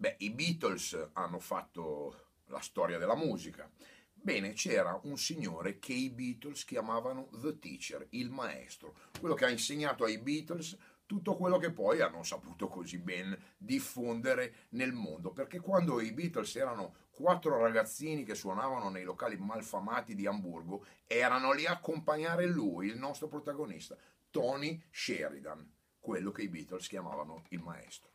Beh, i Beatles hanno fatto la storia della musica. Bene, c'era un signore che i Beatles chiamavano The Teacher, il maestro, quello che ha insegnato ai Beatles tutto quello che poi hanno saputo così ben diffondere nel mondo, perché quando i Beatles erano quattro ragazzini che suonavano nei locali malfamati di Hamburgo, erano lì a accompagnare lui, il nostro protagonista, Tony Sheridan, quello che i Beatles chiamavano il maestro.